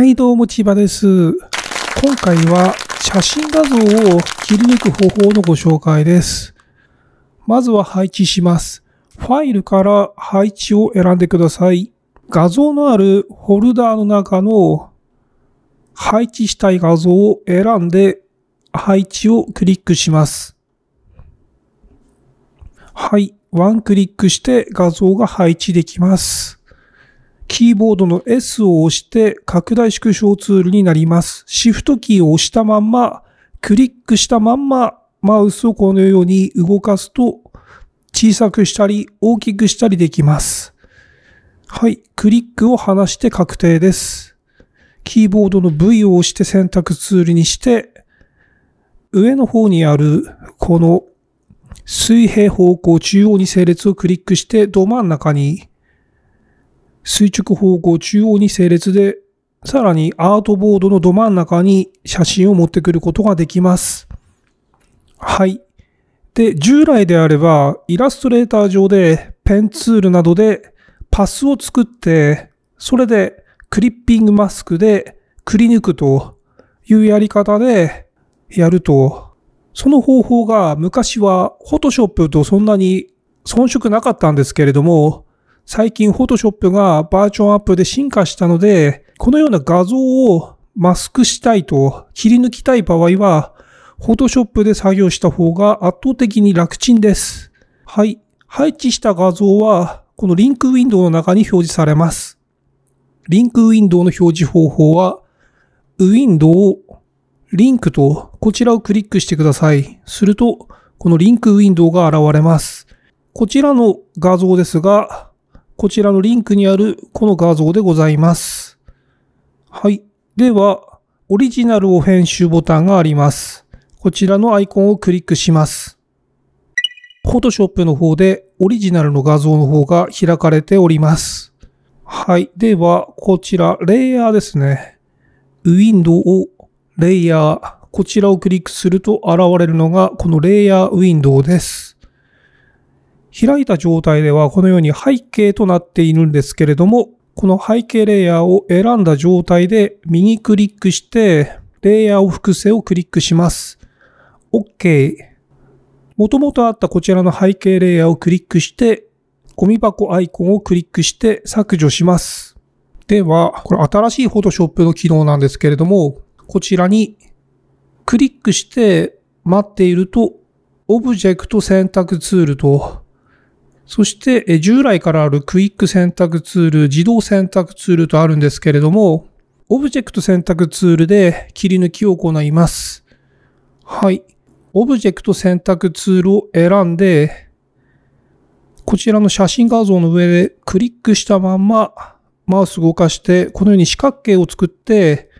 はいどうも千葉です。今回は写真画像を切り抜く方法のご紹介です。まずは配置します。ファイルから配置を選んでください。画像のあるフォルダーの中の配置したい画像を選んで配置をクリックします。はい。ワンクリックして画像が配置できます。キーボードの S を押して拡大縮小ツールになります。シフトキーを押したまんま、クリックしたまんま、マウスをこのように動かすと、小さくしたり、大きくしたりできます。はい。クリックを離して確定です。キーボードの V を押して選択ツールにして、上の方にある、この水平方向中央に整列をクリックして、ど真ん中に垂直方向中央に整列で、さらにアートボードのど真ん中に写真を持ってくることができます。はい。で、従来であれば、イラストレーター上でペンツールなどでパスを作って、それでクリッピングマスクでくり抜くというやり方でやると、その方法が昔は Photoshop とそんなに遜色なかったんですけれども、最近 Photoshop がバージョンアップで進化したので、このような画像をマスクしたいと切り抜きたい場合は、Photoshop で作業した方が圧倒的に楽ちんです。はい。配置した画像は、このリンクウィンドウの中に表示されます。リンクウィンドウの表示方法は、ウィンドウ、リンクとこちらをクリックしてください。すると、このリンクウィンドウが現れます。こちらの画像ですが、こちらのリンクにあるこの画像でございます。はい。では、オリジナルを編集ボタンがあります。こちらのアイコンをクリックします。Photoshop の方でオリジナルの画像の方が開かれております。はい。では、こちら、レイヤーですね。ウィンドウ、レイヤー、こちらをクリックすると現れるのがこのレイヤーウィンドウです。開いた状態ではこのように背景となっているんですけれども、この背景レイヤーを選んだ状態で右クリックして、レイヤーを複製をクリックします。OK。もともとあったこちらの背景レイヤーをクリックして、ゴミ箱アイコンをクリックして削除します。では、これ新しい Photoshop の機能なんですけれども、こちらにクリックして待っていると、オブジェクト選択ツールとそして従来からあるクイック選択ツール、自動選択ツールとあるんですけれども、オブジェクト選択ツールで切り抜きを行います。はい。オブジェクト選択ツールを選んで、こちらの写真画像の上でクリックしたままマウス動かして、このように四角形を作って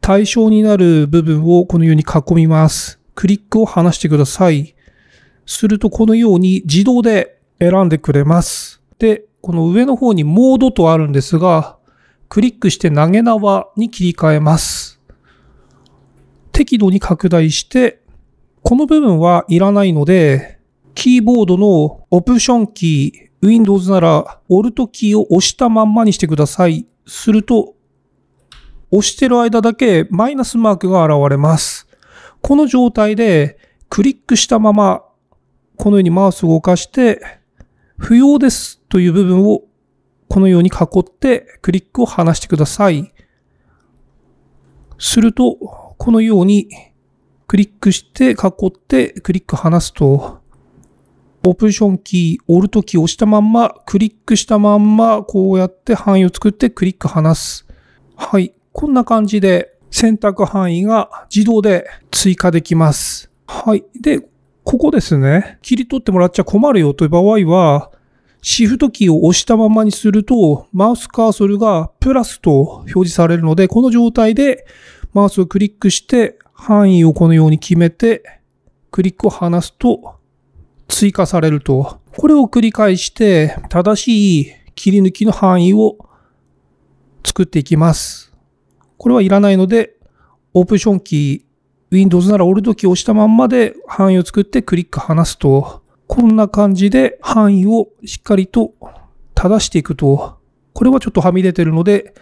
対象になる部分をこのように囲みます。クリックを離してください。するとこのように自動で選んでくれます。で、この上の方にモードとあるんですが、クリックして投げ縄に切り替えます。適度に拡大して、この部分はいらないので、キーボードのオプションキー、Windows なら Alt キーを押したまんまにしてください。すると、押してる間だけマイナスマークが現れます。この状態でクリックしたまま、このようにマウスを動かして、不要ですという部分をこのように囲ってクリックを離してください。すると、このようにクリックして囲ってクリック離すと、オプションキー、オルトキーを押したまんま、クリックしたまんま、こうやって範囲を作ってクリック離す。はい。こんな感じで選択範囲が自動で追加できます。はい。で、ここですね。切り取ってもらっちゃ困るよという場合は、シフトキーを押したままにすると、マウスカーソルがプラスと表示されるので、この状態でマウスをクリックして、範囲をこのように決めて、クリックを離すと追加されると。これを繰り返して、正しい切り抜きの範囲を作っていきます。これはいらないので、オプションキー Windows ならオルドキーを押したまんまで範囲を作ってクリック離すと、こんな感じで範囲をしっかりと正していくと、これはちょっとはみ出てるので、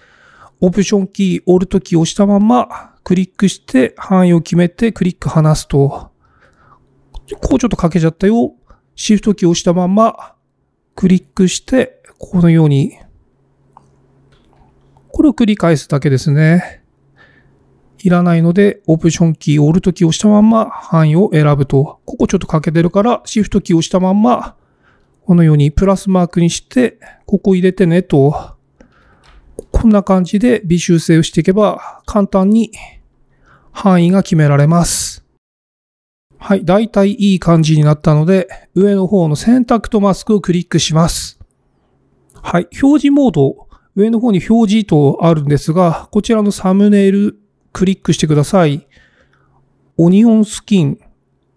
オプションキー、オルトキーを押したまんまクリックして範囲を決めてクリック離すと、こうちょっとかけちゃったよ。シフトキーを押したまんまクリックして、このように、これを繰り返すだけですね。いらないので、オプションキー、オルトキーをしたまんま範囲を選ぶと、ここちょっと欠けてるから、シフトキーを押したまんま、このようにプラスマークにして、ここ入れてねと、こんな感じで微修正をしていけば、簡単に範囲が決められます。はい、だいたいいい感じになったので、上の方の選択とマスクをクリックします。はい、表示モード、上の方に表示とあるんですが、こちらのサムネイルクリックしてください。オニオンスキン。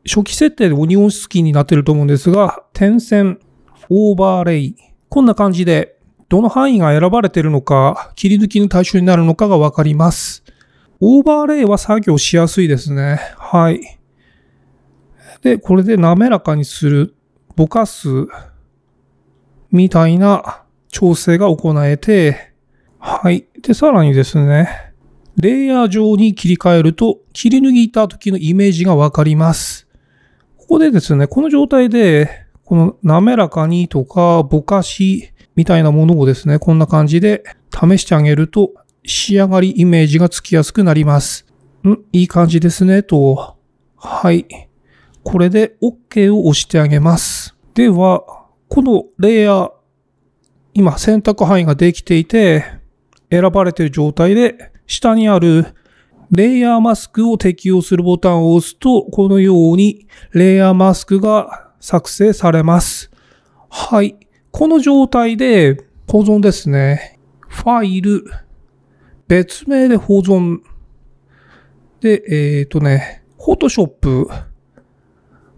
初期設定でオニオンスキンになってると思うんですが、点線、オーバーレイ。こんな感じで、どの範囲が選ばれてるのか、切り抜きの対象になるのかがわかります。オーバーレイは作業しやすいですね。はい。で、これで滑らかにする、ぼかす、みたいな調整が行えて、はい。で、さらにですね、レイヤー上に切り替えると、切り抜いた時のイメージがわかります。ここでですね、この状態で、この滑らかにとか、ぼかしみたいなものをですね、こんな感じで試してあげると、仕上がりイメージがつきやすくなります。んいい感じですね、と。はい。これで OK を押してあげます。では、このレイヤー、今選択範囲ができていて、選ばれている状態で下にあるレイヤーマスクを適用するボタンを押すと、このようにレイヤーマスクが作成されます。はい。この状態で保存ですね。ファイル、別名で保存。で、えっ、ー、とね、フォトショップ。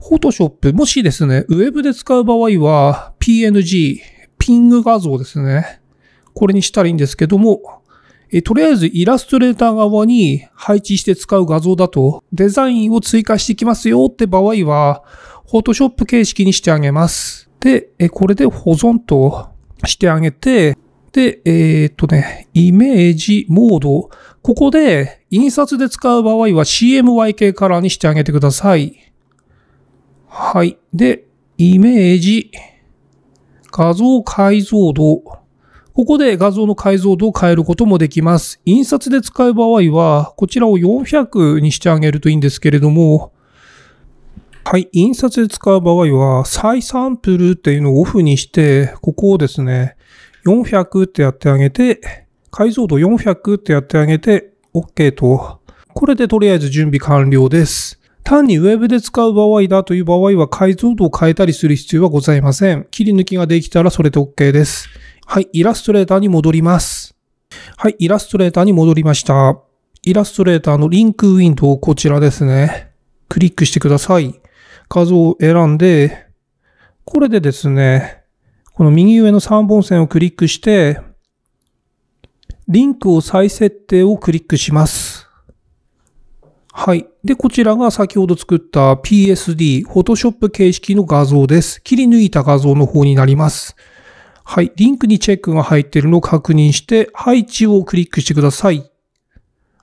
フォトショップ、もしですね、ウェブで使う場合は PNG、ピング画像ですね。これにしたらいいんですけども、えとりあえずイラストレーター側に配置して使う画像だと、デザインを追加してきますよって場合は、フォトショップ形式にしてあげます。で、えこれで保存としてあげて、で、えー、っとね、イメージモード。ここで印刷で使う場合は CMYK カラーにしてあげてください。はい。で、イメージ、画像解像度。ここで画像の解像度を変えることもできます。印刷で使う場合は、こちらを400にしてあげるといいんですけれども、はい、印刷で使う場合は、再サンプルっていうのをオフにして、ここをですね、400ってやってあげて、解像度400ってやってあげて、OK と。これでとりあえず準備完了です。単に Web で使う場合だという場合は解像度を変えたりする必要はございません。切り抜きができたらそれで OK です。はい、イラストレーターに戻ります。はい、イラストレーターに戻りました。イラストレーターのリンクウィンドウ、こちらですね。クリックしてください。画像を選んで、これでですね、この右上の3本線をクリックして、リンクを再設定をクリックします。はい。で、こちらが先ほど作った PSD、Photoshop 形式の画像です。切り抜いた画像の方になります。はい、リンクにチェックが入っているのを確認して、配置をクリックしてください。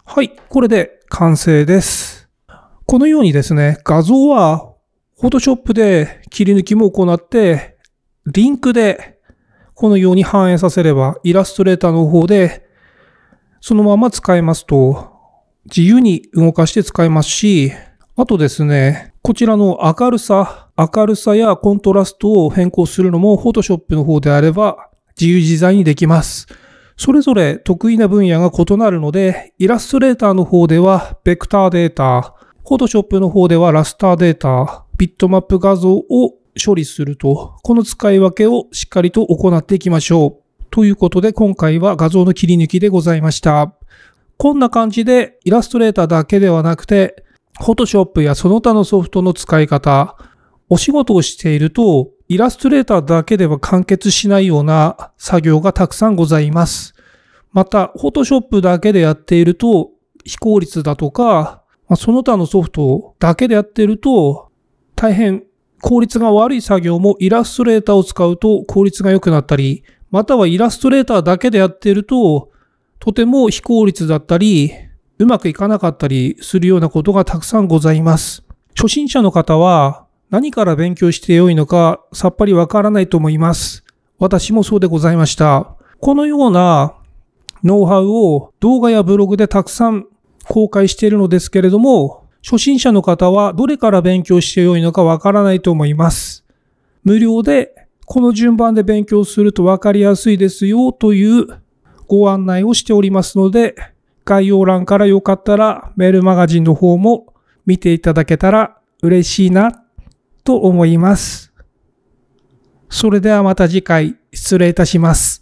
はい、これで完成です。このようにですね、画像は Photoshop で切り抜きも行って、リンクでこのように反映させれば、イラストレーターの方でそのまま使えますと、自由に動かして使えますし、あとですね、こちらの明るさ、明るさやコントラストを変更するのも Photoshop の方であれば自由自在にできます。それぞれ得意な分野が異なるので、イラストレーターの方ではベクターデータ、Photoshop の方ではラスターデータ、ビットマップ画像を処理すると、この使い分けをしっかりと行っていきましょう。ということで今回は画像の切り抜きでございました。こんな感じでイラストレーターだけではなくて、Photoshop やその他のソフトの使い方、お仕事をしていると、イラストレーターだけでは完結しないような作業がたくさんございます。また、フォトショップだけでやっていると、非効率だとか、まその他のソフトだけでやっていると、大変効率が悪い作業もイラストレーターを使うと効率が良くなったり、またはイラストレーターだけでやっていると、とても非効率だったり、うまくいかなかったりするようなことがたくさんございます。初心者の方は、何から勉強してよいのかさっぱりわからないと思います。私もそうでございました。このようなノウハウを動画やブログでたくさん公開しているのですけれども、初心者の方はどれから勉強してよいのかわからないと思います。無料でこの順番で勉強するとわかりやすいですよというご案内をしておりますので、概要欄からよかったらメールマガジンの方も見ていただけたら嬉しいなと思います。それではまた次回失礼いたします。